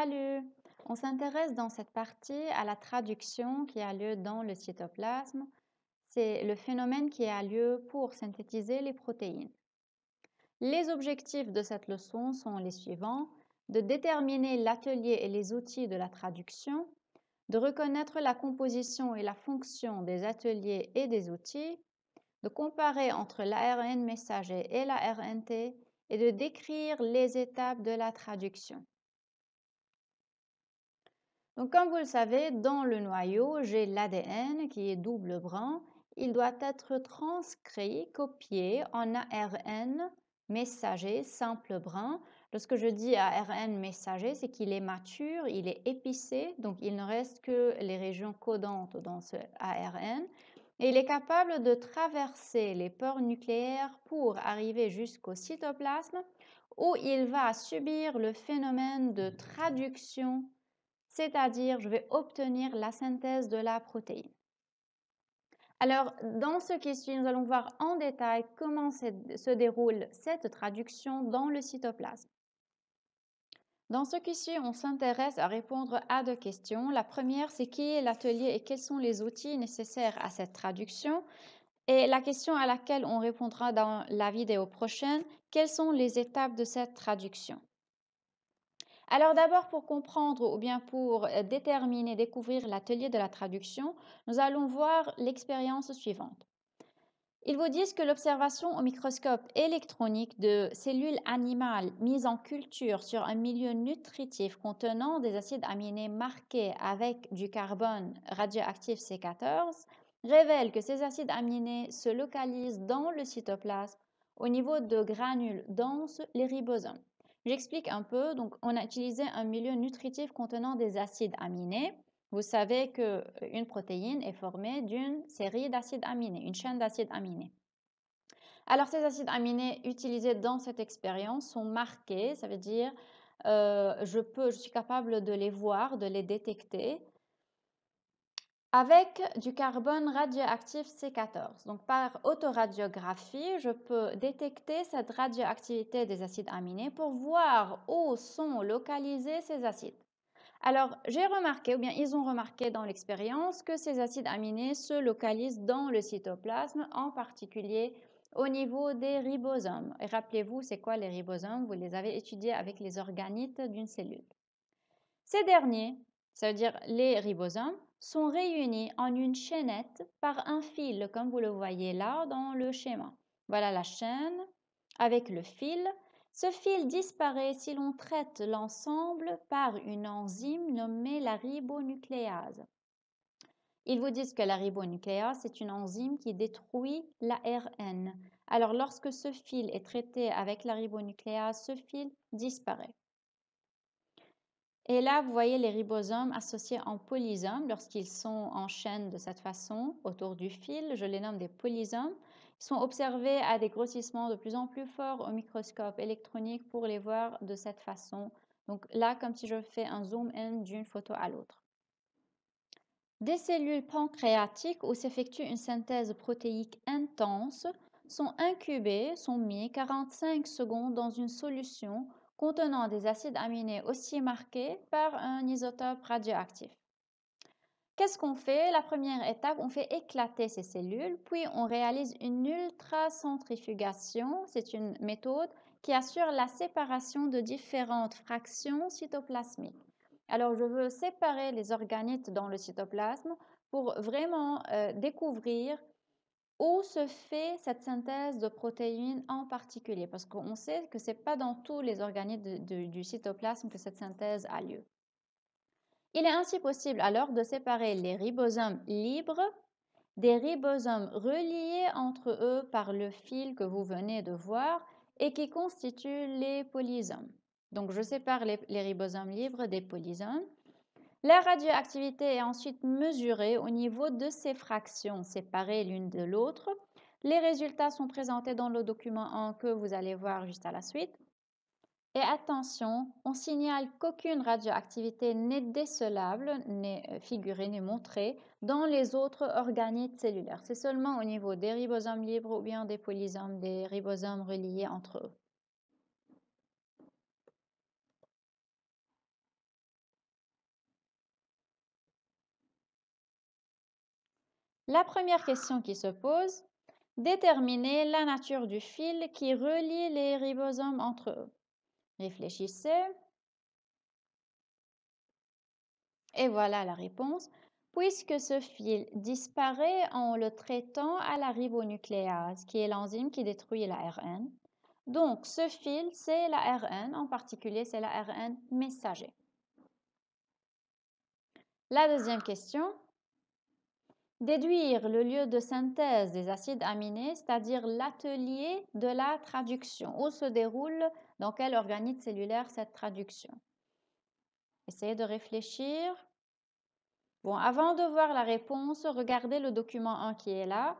Salut On s'intéresse dans cette partie à la traduction qui a lieu dans le cytoplasme. C'est le phénomène qui a lieu pour synthétiser les protéines. Les objectifs de cette leçon sont les suivants de déterminer l'atelier et les outils de la traduction, de reconnaître la composition et la fonction des ateliers et des outils, de comparer entre l'ARN messager et l'ARNT. et de décrire les étapes de la traduction. Donc comme vous le savez, dans le noyau, j'ai l'ADN qui est double brun. Il doit être transcrit, copié en ARN messager, simple brun. Lorsque je dis ARN messager, c'est qu'il est mature, il est épicé, donc il ne reste que les régions codantes dans ce ARN. Et il est capable de traverser les pores nucléaires pour arriver jusqu'au cytoplasme où il va subir le phénomène de traduction c'est-à-dire je vais obtenir la synthèse de la protéine. Alors, dans ce qui suit, nous allons voir en détail comment se déroule cette traduction dans le cytoplasme. Dans ce qui suit, on s'intéresse à répondre à deux questions. La première, c'est qui est l'atelier et quels sont les outils nécessaires à cette traduction Et la question à laquelle on répondra dans la vidéo prochaine, quelles sont les étapes de cette traduction alors d'abord, pour comprendre ou bien pour euh, déterminer, découvrir l'atelier de la traduction, nous allons voir l'expérience suivante. Ils vous disent que l'observation au microscope électronique de cellules animales mises en culture sur un milieu nutritif contenant des acides aminés marqués avec du carbone radioactif C14 révèle que ces acides aminés se localisent dans le cytoplasme au niveau de granules denses, les ribosomes. J'explique un peu. Donc, on a utilisé un milieu nutritif contenant des acides aminés. Vous savez qu'une euh, protéine est formée d'une série d'acides aminés, une chaîne d'acides aminés. Alors, ces acides aminés utilisés dans cette expérience sont marqués, ça veut dire euh, je peux, je suis capable de les voir, de les détecter avec du carbone radioactif C14. Donc par autoradiographie, je peux détecter cette radioactivité des acides aminés pour voir où sont localisés ces acides. Alors j'ai remarqué, ou bien ils ont remarqué dans l'expérience, que ces acides aminés se localisent dans le cytoplasme, en particulier au niveau des ribosomes. Et rappelez-vous, c'est quoi les ribosomes Vous les avez étudiés avec les organites d'une cellule. Ces derniers, ça veut dire les ribosomes, sont réunis en une chaînette par un fil, comme vous le voyez là dans le schéma. Voilà la chaîne avec le fil. Ce fil disparaît si l'on traite l'ensemble par une enzyme nommée la ribonucléase. Ils vous disent que la ribonucléase est une enzyme qui détruit l'ARN. Alors lorsque ce fil est traité avec la ribonucléase, ce fil disparaît. Et là, vous voyez les ribosomes associés en polysomes lorsqu'ils sont en chaîne de cette façon autour du fil. Je les nomme des polysomes. Ils sont observés à des grossissements de plus en plus forts au microscope électronique pour les voir de cette façon. Donc là, comme si je fais un zoom-in d'une photo à l'autre. Des cellules pancréatiques où s'effectue une synthèse protéique intense sont incubées, sont mises 45 secondes dans une solution contenant des acides aminés aussi marqués par un isotope radioactif. Qu'est-ce qu'on fait La première étape, on fait éclater ces cellules, puis on réalise une ultracentrifugation. C'est une méthode qui assure la séparation de différentes fractions cytoplasmiques. Alors, je veux séparer les organites dans le cytoplasme pour vraiment euh, découvrir où se fait cette synthèse de protéines en particulier Parce qu'on sait que ce n'est pas dans tous les organites du cytoplasme que cette synthèse a lieu. Il est ainsi possible alors de séparer les ribosomes libres des ribosomes reliés entre eux par le fil que vous venez de voir et qui constituent les polysomes. Donc je sépare les ribosomes libres des polysomes la radioactivité est ensuite mesurée au niveau de ces fractions séparées l'une de l'autre. Les résultats sont présentés dans le document 1 que vous allez voir juste à la suite. Et attention, on signale qu'aucune radioactivité n'est décelable, n'est euh, figurée, n'est montrée dans les autres organites cellulaires. C'est seulement au niveau des ribosomes libres ou bien des polysomes, des ribosomes reliés entre eux. La première question qui se pose, déterminer la nature du fil qui relie les ribosomes entre eux. Réfléchissez. Et voilà la réponse. Puisque ce fil disparaît en le traitant à la ribonucléase, qui est l'enzyme qui détruit la RN. Donc, ce fil, c'est la RN, en particulier, c'est la RN messager. La deuxième question, Déduire le lieu de synthèse des acides aminés, c'est-à-dire l'atelier de la traduction. Où se déroule, dans quel organite cellulaire cette traduction Essayez de réfléchir. avant de voir la réponse, regardez le document 1 qui est là.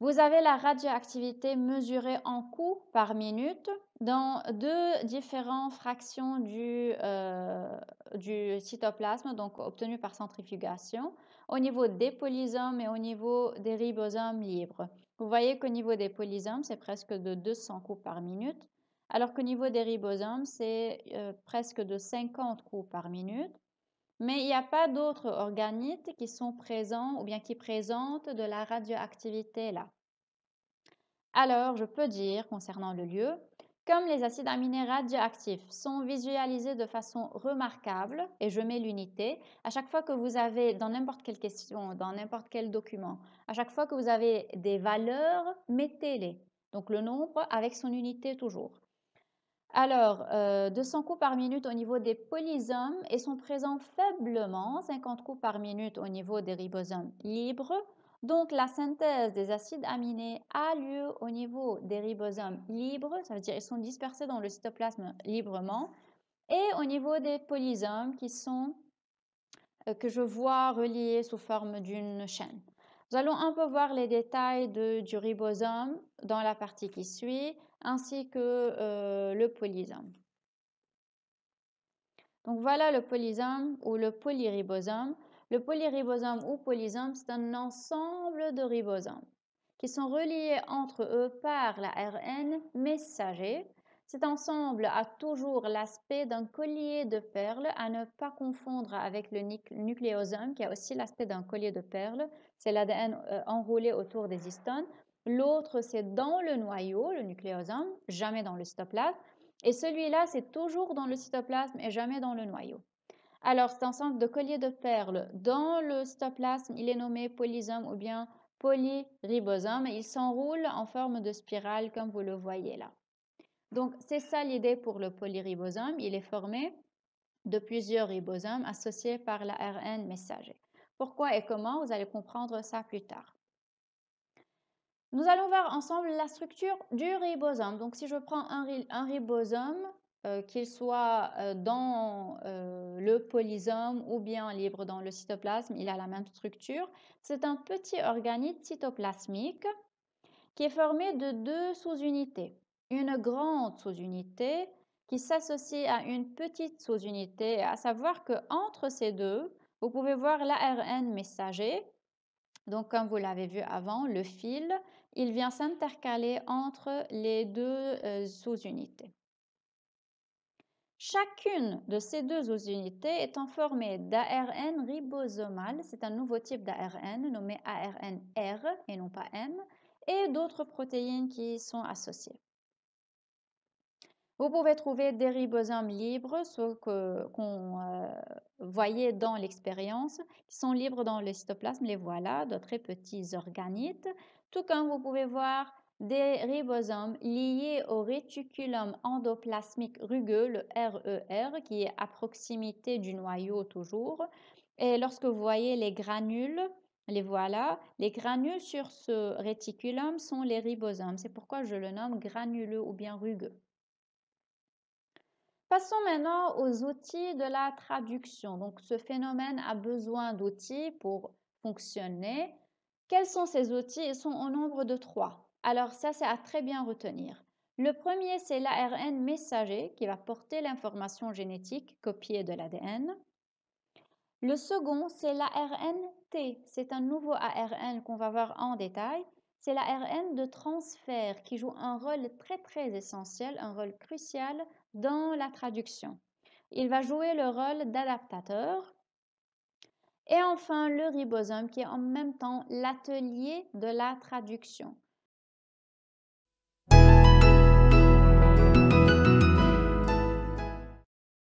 Vous avez la radioactivité mesurée en coups par minute dans deux différentes fractions du, euh, du cytoplasme, donc obtenues par centrifugation au niveau des polysomes et au niveau des ribosomes libres. Vous voyez qu'au niveau des polysomes, c'est presque de 200 coups par minute, alors qu'au niveau des ribosomes, c'est euh, presque de 50 coups par minute. Mais il n'y a pas d'autres organites qui sont présents ou bien qui présentent de la radioactivité là. Alors, je peux dire concernant le lieu comme les acides aminés radioactifs sont visualisés de façon remarquable, et je mets l'unité, à chaque fois que vous avez, dans n'importe quelle question, dans n'importe quel document, à chaque fois que vous avez des valeurs, mettez-les. Donc le nombre avec son unité toujours. Alors, 200 euh, coups par minute au niveau des polysomes et sont présents faiblement, 50 coups par minute au niveau des ribosomes libres, donc la synthèse des acides aminés a lieu au niveau des ribosomes libres, ça veut dire ils sont dispersés dans le cytoplasme librement, et au niveau des polysomes qui sont euh, que je vois reliés sous forme d'une chaîne. Nous allons un peu voir les détails du ribosome dans la partie qui suit, ainsi que euh, le polysome. Donc voilà le polysome ou le polyribosome. Le polyribosome ou polysome, c'est un ensemble de ribosomes qui sont reliés entre eux par la RN messager. Cet ensemble a toujours l'aspect d'un collier de perles à ne pas confondre avec le nucléosome qui a aussi l'aspect d'un collier de perles. C'est l'ADN euh, enroulé autour des histones. L'autre, c'est dans le noyau, le nucléosome, jamais dans le cytoplasme. Et celui-là, c'est toujours dans le cytoplasme et jamais dans le noyau. Alors, cet ensemble de colliers de perles. Dans le stoplasme, il est nommé polysome ou bien polyribosome. Il s'enroule en forme de spirale, comme vous le voyez là. Donc, c'est ça l'idée pour le polyribosome. Il est formé de plusieurs ribosomes associés par la RN messager. Pourquoi et comment, vous allez comprendre ça plus tard. Nous allons voir ensemble la structure du ribosome. Donc, si je prends un, ribosome, euh, qu'il soit euh, dans euh, le polysome ou bien libre dans le cytoplasme, il a la même structure. C'est un petit organite cytoplasmique qui est formé de deux sous-unités. Une grande sous-unité qui s'associe à une petite sous-unité, à savoir qu'entre ces deux, vous pouvez voir l'ARN messager. Donc comme vous l'avez vu avant, le fil, il vient s'intercaler entre les deux euh, sous-unités. Chacune de ces deux unités étant formée d'ARN ribosomal, c'est un nouveau type d'ARN nommé ARNR et non pas M, et d'autres protéines qui y sont associées. Vous pouvez trouver des ribosomes libres, ceux qu'on euh, voyait dans l'expérience, qui sont libres dans le cytoplasme, les voilà, de très petits organites, tout comme vous pouvez voir des ribosomes liés au réticulum endoplasmique rugueux, le RER, e qui est à proximité du noyau toujours. Et lorsque vous voyez les granules, les voilà, les granules sur ce réticulum sont les ribosomes. C'est pourquoi je le nomme granuleux ou bien rugueux. Passons maintenant aux outils de la traduction. Donc ce phénomène a besoin d'outils pour fonctionner. Quels sont ces outils Ils sont au nombre de trois. Alors ça, c'est à très bien retenir. Le premier, c'est l'ARN messager qui va porter l'information génétique copiée de l'ADN. Le second, c'est l'ARNT. C'est un nouveau ARN qu'on va voir en détail. C'est l'ARN de transfert qui joue un rôle très très essentiel, un rôle crucial dans la traduction. Il va jouer le rôle d'adaptateur. Et enfin, le ribosome qui est en même temps l'atelier de la traduction.